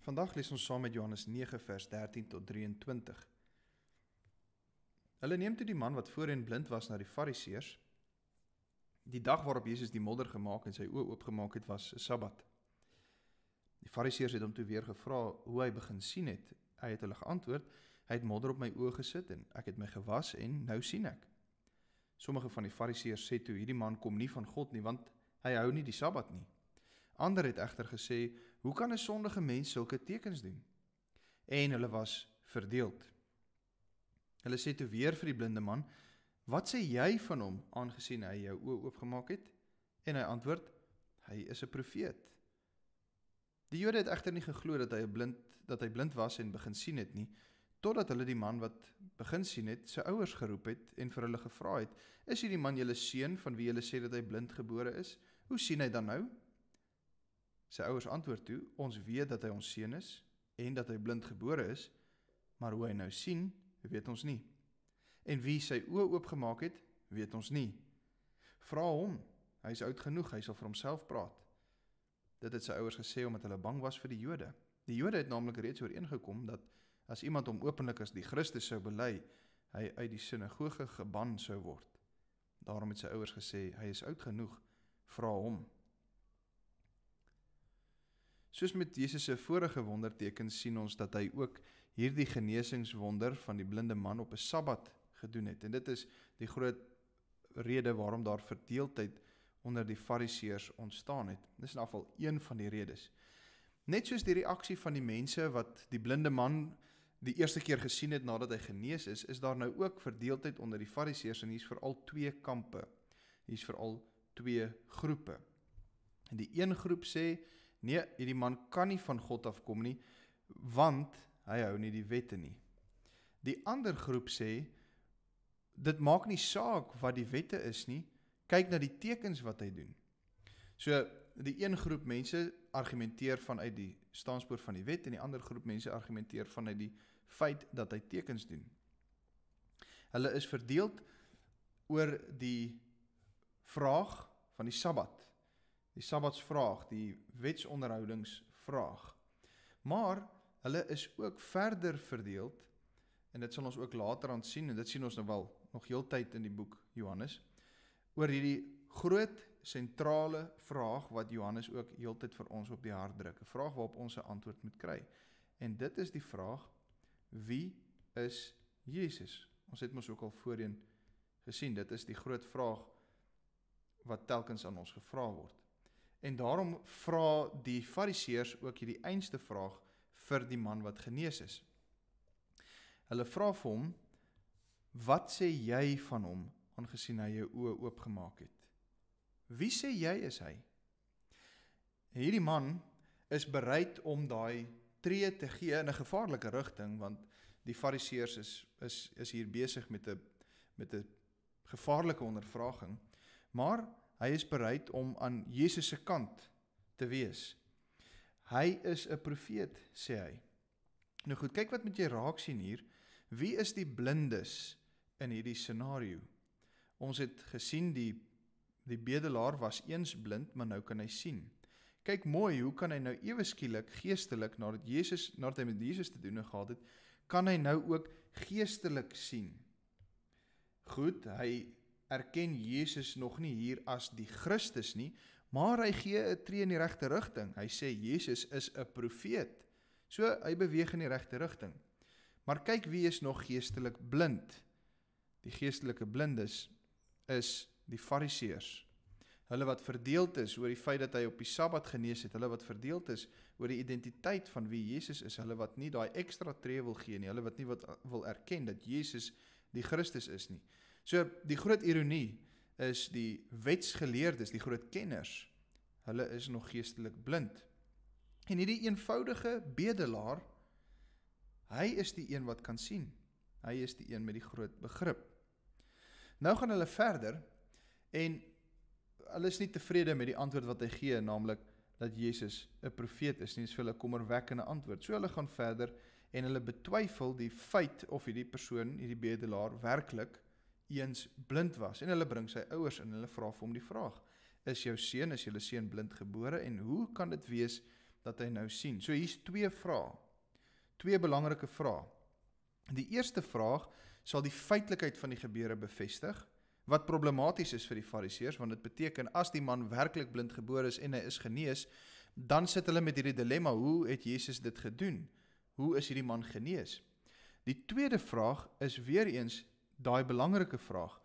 Vandag lees ons saam met Johannes 9 vers 13 tot 23. Hulle neem toe die man wat voorheen blind was na die Fariseërs. Die dag waarop Jesus die modder gemaak en sy oë oopgemaak het, was 'n Sabbat. Die Fariseërs het hom toe weer gevra hoe hy begin sien het. Hy het hulle geantwoord: "Hy het modder op my oë gesit en ek het my gewas en nou sien ek." Sommige van die Fariseërs sê toe: "Hierdie man kom nie van God nie, want hy hou nie die Sabbat nie." Ander het egter gesê: hoe kan 'n sondige mens sulke tekens doen? En hulle was verdeeld. Hulle sê toe weer vir die blinde man: "Wat sê jy van hom aangesien hy jou oë oopgemaak het?" En hy antwoord: "Hy is 'n profeet." Die Jode het egter nie geglo dat hy 'n blind dat hy blind was en begin sien het nie, totdat hulle die man wat begin sien het, sy ouers geroep het en vir hulle gevra het: "Is hierdie man julle seun van wie julle sê dat hy blindgebore is? Hoe sien hy dan nou?" Sy ouers antwoord toe: "Ons weet dat hy ons seun is en dat hy blindgebore is, maar hoe hy nou sien, weet ons nie. En wie sy oë oopgemaak het, weet ons nie. Vra hom, hy is oud genoeg, hy sal vir homself praat." Dit het sy ouers gesê omdat hulle bang was vir die Jode. Die Jode het naamlik reeds ooreengekom dat as iemand hom openlik as die Christus sou bely, hy uit die sinagoge geban sou word. Daarom het sy ouers gesê hy is oud genoeg, vra hom Soos met Jesus se vorige wondertekens sien ons dat hy ook hierdie genesingswonder van die blinde man op 'n Sabbat gedoen het. En dit is die groot rede waarom daar verdeeldheid onder die fariseërs ontstaan het. Dis in afval een van die redes. Net soos die reaksie van die mense wat die blinde man die eerste keer gesien het nadat hy genees is, is daar nou ook verdeeldheid onder die fariseërs en hier's veral twee kampe. Hier's veral twee groepe. En die een groep sê Nee, hierdie man kan nie van God afkom nie want hy hou nie die wette nie. Die ander groep sê dit maak nie saak wat die wette is nie, kyk na die tekens wat hy doen. So die een groep mense argumenteer vanuit die standspoort van die wet en die ander groep mense argumenteer vanuit die feit dat hy tekens doen. Hulle is verdeeld oor die vraag van die Sabbat die sabbatsvraag, die wetsonderhoudingsvraag. Maar hulle is ook verder verdeel en dit sal ons ook later aan sien en dit sien ons nou wel nog heeltyd in die boek Johannes oor hierdie groot sentrale vraag wat Johannes ook heeltyd vir ons op die hart druk, 'n vraag waarop ons 'n antwoord moet kry. En dit is die vraag: Wie is Jesus? Ons het mos ook al voorheen gesien, dit is die groot vraag wat telkens aan ons gevra word. En daarom vra die Fariseërs ook hierdie einste vraag vir die man wat genees is. Hulle vra vir hom: "Wat sê jy van hom, aangesien hy jou oë oopgemaak het? Wie sê jy is hy?" Hierdie man is bereid om daai tree te gee in 'n gevaarlike rigting want die Fariseërs is is is hier besig met 'n met 'n gevaarlike ondervraging. Maar Hy is bereid om aan Jesus se kant te wees. Hy is 'n profeet, sê hy. Nou goed, kyk wat moet jy raak sien hier. Wie is die blindes in hierdie scenario? Ons het gesien die die bedelaar was eens blind, maar nou kan hy sien. Kyk mooi, hoe kan hy nou ewe skielik geestelik nadat Jesus nadat hy met Jesus te doen gehad het, kan hy nou ook geestelik sien? Goed, hy erken Jesus nog nie hier as die Christus nie, maar hy gee 'n tree in die regte rigting. Hy sê Jesus is 'n profeet. So hy beweeg in die regte rigting. Maar kyk wie is nog geestelik blind. Die geestelike blindes is die Fariseërs. Hulle wat verdeeld is oor die feit dat hy op die Sabbat genees het, hulle wat verdeeld is oor die identiteit van wie Jesus is, hulle wat nie daai ekstra tree wil gee nie, hulle wat nie wat wil erken dat Jesus die Christus is nie. So die groot ironie is die wetsgeleerdes, die groot kenners, hulle is nog geestelik blind. En hierdie eenvoudige bedelaar, hy is die een wat kan sien. Hy is die een met die groot begrip. Nou gaan hulle verder en hulle is nie tevrede met die antwoord wat hy gee, naamlik dat Jesus 'n profeet is nie, dis vir hulle kommerwekkende antwoord. So hulle gaan verder en hulle betwyfel die feit of hierdie persoon, hierdie bedelaar werklik eens blind was en hulle bring sy ouers in en hulle vra vir hom die vraag: Is jou seun as julle seun blind gebore en hoe kan dit wees dat hy nou sien? So hier's twee vrae. Twee belangrike vrae. Die eerste vraag sal die feitelikheid van die gebeure bevestig wat problematies is vir die fariseërs want dit beteken as die man werklik blind gebore is en hy is genees dan sit hulle met hierdie dilemma hoe het Jesus dit gedoen hoe is hierdie man genees die tweede vraag is weer eens daai belangrike vraag.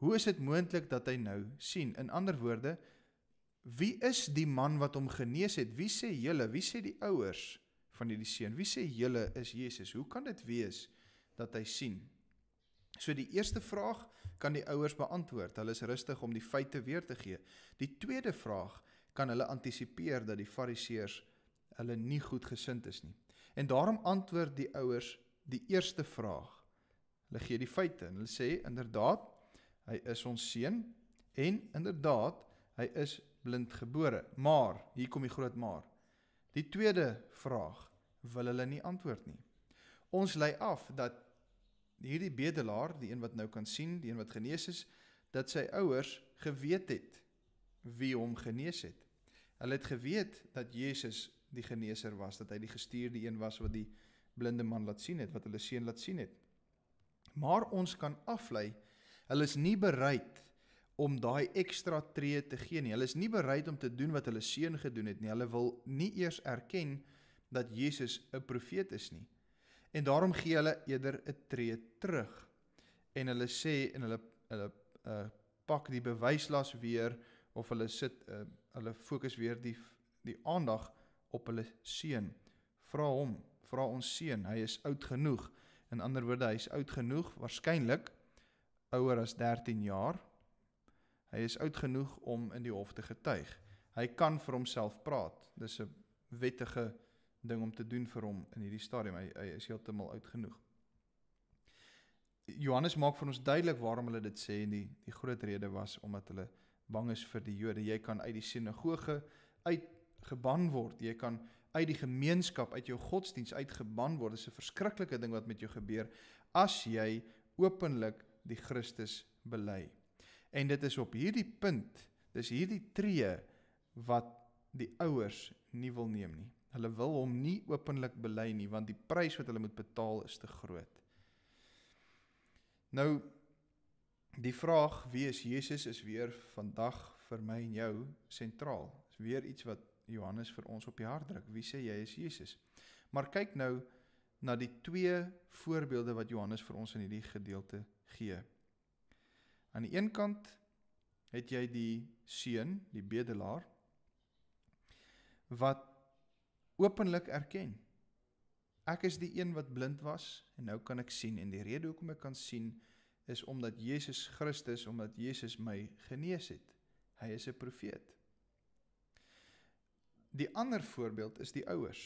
Hoe is dit moontlik dat hy nou sien? In ander woorde, wie is die man wat hom genees het? Wie sê julle, wie sê die ouers van hierdie seun? Wie sê julle is Jesus? Hoe kan dit wees dat hy sien? So die eerste vraag kan die ouers beantwoord. Hulle is rustig om die feite weer te gee. Die tweede vraag kan hulle antisipeer dat die fariseërs hulle nie goed gesind is nie. En daarom antwoord die ouers die eerste vraag. Hulle gee die feite en hulle sê inderdaad hy is ons seun en inderdaad hy is blind gebore. Maar hier kom die groot maar. Die tweede vraag wil hulle nie antwoord nie. Ons lei af dat hierdie bedelaar, die een wat nou kan sien, die een wat genees is, dat sy ouers geweet het wie hom genees het. Hulle het geweet dat Jesus die geneeser was, dat hy die gestuurde een was wat die blinde man laat sien het, wat hulle seun laat sien het. Maar ons kan aflei hulle is nie bereid om daai ekstra tree te gee nie. Hulle is nie bereid om te doen wat hulle seun gedoen het nie. Hulle wil nie eers erken dat Jesus 'n profeet is nie. En daarom gee hulle eerder 'n tree terug. En hulle sê en hulle hulle uh pak die bewyslas weer of hulle sit uh hulle fokus weer die die aandag op hulle seun. Vra hom, vra ons seun, hy is oud genoeg. In ander woorde, hy's oud genoeg waarskynlik ouer as 13 jaar. Hy is oud genoeg om in die hof te getuig. Hy kan vir homself praat. Dis 'n wettige ding om te doen vir hom in hierdie stadium. Hy, hy is heeltemal oud genoeg. Johannes maak vir ons duidelik waarom hulle dit sê en die die groot rede was omdat hulle bang is vir die Jode. Jy kan uit die sinagoge uit geban word. Jy kan uit die gemeenskap, uit jou godsdiens uitgeban word. Dit is 'n verskriklike ding wat met jou gebeur as jy openlik die Christus bely. En dit is op hierdie punt, dis hierdie tree wat die ouers nie wil neem nie. Hulle wil hom nie openlik bely nie want die prys wat hulle moet betaal is te groot. Nou die vraag wie is Jesus is weer vandag vir my en jou sentraal. Dis weer iets wat Johannes vir ons op die hart druk. Wie sê jy is Jesus? Maar kyk nou na die twee voorbeelde wat Johannes vir ons in hierdie gedeelte gee. Aan die een kant het jy die seun, die bedelaar wat openlik erken. Ek is die een wat blind was en nou kan ek sien en die rede hoekom ek kan sien is omdat Jesus Christus, omdat Jesus my genees het. Hy is 'n profeet. Die ander voorbeeld is die ouers.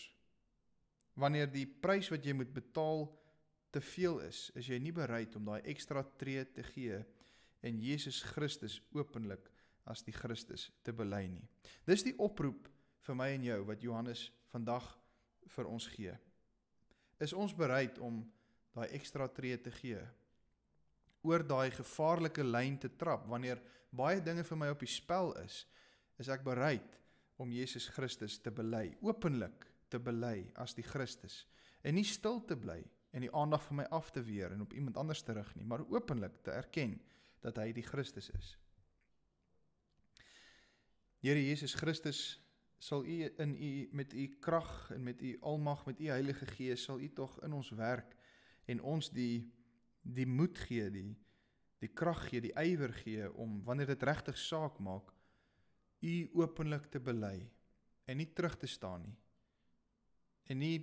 Wanneer die prys wat jy moet betaal te veel is, is jy nie bereid om daai ekstra tree te gee en Jesus Christus openlik as die Christus te bely nie. Dis die oproep vir my en jou wat Johannes vandag vir ons gee. Is ons bereid om daai ekstra tree te gee? Oor daai gevaarlike lyn te trap wanneer baie dinge vir my op die spel is, is ek bereid om om Jesus Christus te bely, openlik te bely as die Christus en nie stil te bly en die aandag van my af te weer en op iemand anders te rig nie, maar openlik te erken dat hy die Christus is. Here Jesus Christus sal u in u met u krag en met u almag met u Heilige Gees sal u tog in ons werk en ons die die moed gee die die krag gee die ywer gee om wanneer dit regtig saak maak u openlik te bely en nie terug te staan nie en nie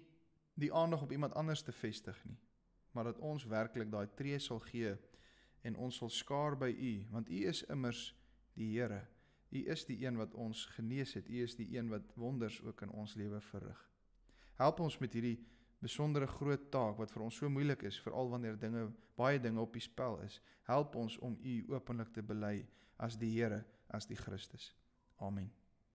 die aandag op iemand anders te vestig nie maar dat ons werklik daai tree sal gee en ons sal skaar by u want u is immers die Here u is die een wat ons genees het u is die een wat wonders ook in ons lewe verrig help ons met hierdie besondere groot taak wat vir ons so moeilik is veral wanneer dinge baie dinge op die spel is help ons om u openlik te bely as die Here as die Christus homem.